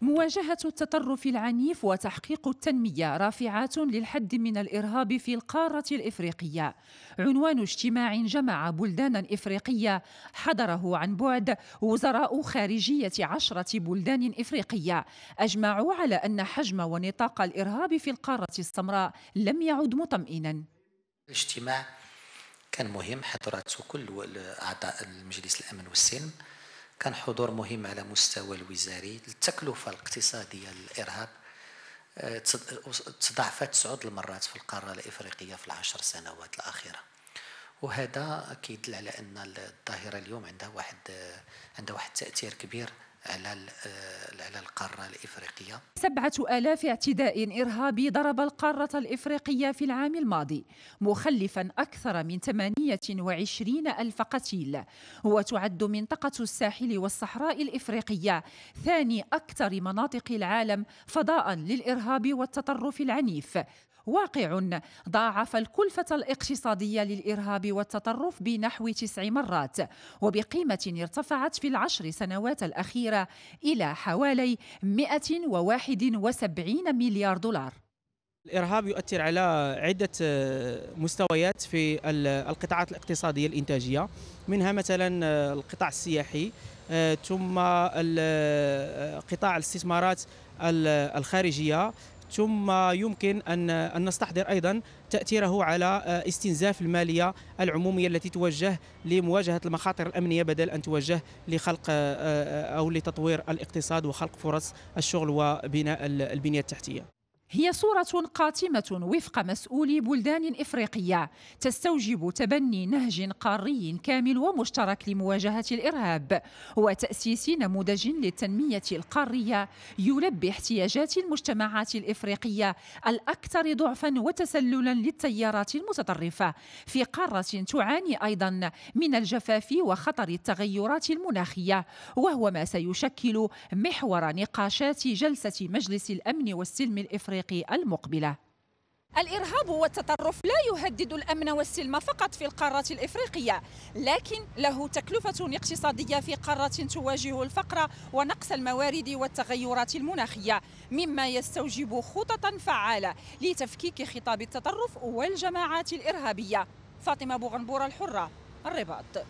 مواجهة التطرف العنيف وتحقيق التنمية رافعات للحد من الإرهاب في القارة الإفريقية عنوان اجتماع جمع بلدانا إفريقية حضره عن بعد وزراء خارجية عشرة بلدان إفريقية أجمعوا على أن حجم ونطاق الإرهاب في القارة السمراء لم يعد مطمئنا الاجتماع كان مهم حضرته كل أعضاء المجلس الأمن والسلم كان حضور مهم على مستوى الوزاري التكلفة الاقتصادية للإرهاب آه، تضاعفت تسعود المرات في القارة الإفريقية في العشر سنوات الأخيرة وهذا كيدل على أن الظاهرة اليوم عندها واحد آه، عندها واحد تأثير كبير على على آه، القاره الافريقيه. سبعه الاف اعتداء ارهابي ضرب القاره الافريقيه في العام الماضي مخلفا اكثر من 28 الف قتيل وتعد منطقه الساحل والصحراء الافريقيه ثاني اكثر مناطق العالم فضاء للارهاب والتطرف العنيف واقع ضاعف الكلفة الاقتصادية للإرهاب والتطرف بنحو تسع مرات وبقيمة ارتفعت في العشر سنوات الأخيرة إلى حوالي 171 مليار دولار الارهاب يؤثر على عده آه، مستويات في القطاعات الاقتصاديه الانتاجيه منها مثلا آه، القطاع السياحي آه، ثم قطاع الاستثمارات الخارجيه ثم يمكن أن أن نستحضر أيضا تأثيره على آه، استنزاف المالية العمومية التي توجه لمواجهة المخاطر الأمنية بدل أن توجه لخلق آه، آه، أو لتطوير الاقتصاد وخلق فرص الشغل وبناء البنية التحتية هي صورة قاتمة وفق مسؤولي بلدان إفريقية تستوجب تبني نهج قاري كامل ومشترك لمواجهة الإرهاب وتأسيس نموذج للتنمية القارية يلبي احتياجات المجتمعات الإفريقية الأكثر ضعفا وتسللا للتيارات المتطرفة في قارة تعاني أيضا من الجفاف وخطر التغيرات المناخية وهو ما سيشكل محور نقاشات جلسة مجلس الأمن والسلم الإفريقي الطريق المقبله الإرهاب والتطرف لا يهدد الأمن والسلم فقط في القارة الإفريقية لكن له تكلفة اقتصادية في قارة تواجه الفقر ونقص الموارد والتغيرات المناخية مما يستوجب خططا فعالة لتفكيك خطاب التطرف والجماعات الإرهابية فاطمة بوغنبور الحرة الرباط